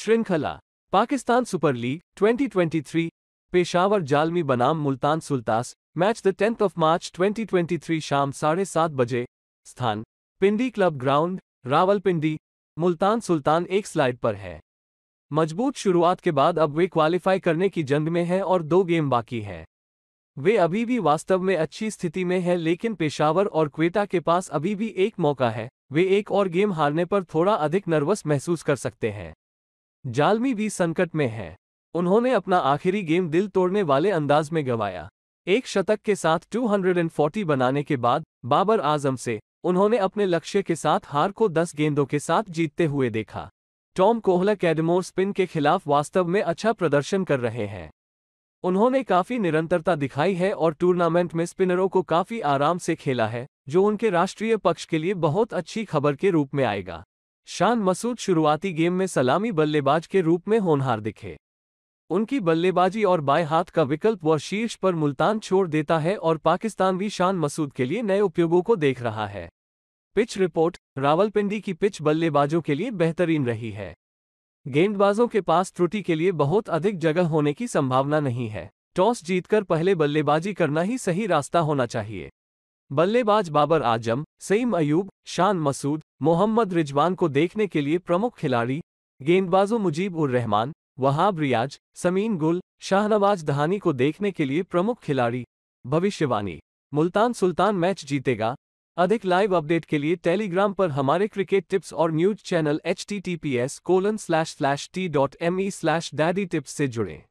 श्रृंखला Pakistan super league 2023 Peshawar Zalmi बनाम Multan Sultans match the tenth of March 2023 शाम साढ़े सात बजे स्थान पिंडी क्लब ग्राउंड रावलपिंडी मुल्तान सुल्तान एक स्लाइड पर है मजबूत शुरुआत के बाद अब वे क्वालिफाई करने की जंग में हैं और दो गेम बाकी हैं वे अभी भी वास्तव में अच्छी स्थिति में हैं लेकिन पेशावर और क्वेटा के पास अभी भी एक मौका है वे एक और गेम हारने पर थोड़ा अधिक नर्वस महसूस कर सकते हैं जालमी भी संकट में है उन्होंने अपना आखिरी गेम दिल तोड़ने वाले अंदाज में गंवाया एक शतक के साथ 240 बनाने के बाद बाबर आजम से उन्होंने अपने लक्ष्य के साथ हार को 10 गेंदों के साथ जीतते हुए देखा टॉम कोहला कैडमोर स्पिन के खिलाफ वास्तव में अच्छा प्रदर्शन कर रहे हैं उन्होंने काफी निरंतरता दिखाई है और टूर्नामेंट में स्पिनरों को काफी आराम से खेला है जो उनके राष्ट्रीय पक्ष के लिए बहुत अच्छी खबर के रूप में आएगा शान मसूद शुरुआती गेम में सलामी बल्लेबाज के रूप में होनहार दिखे उनकी बल्लेबाजी और बाएं हाथ का विकल्प वह शीर्ष पर मुल्तान छोड़ देता है और पाकिस्तान भी शान मसूद के लिए नए उपयोगों को देख रहा है पिच रिपोर्ट रावलपिंडी की पिच बल्लेबाजों के लिए बेहतरीन रही है गेंदबाजों के पास त्रुटि के लिए बहुत अधिक जगह होने की संभावना नहीं है टॉस जीतकर पहले बल्लेबाजी करना ही सही रास्ता होना चाहिए बल्लेबाज बाबर आजम सईम अयूब शान मसूद मोहम्मद रिजवान को देखने के लिए प्रमुख खिलाड़ी गेंदबाजों मुजीब उर रहमान वहाब रियाज समीन गुल शाहनवाज दहानी को देखने के लिए प्रमुख खिलाड़ी भविष्यवाणी मुल्तान सुल्तान मैच जीतेगा अधिक लाइव अपडेट के लिए टेलीग्राम पर हमारे क्रिकेट टिप्स और news channel H T T P S colon slash slash T dot M E slash daddy tips से जुड़ें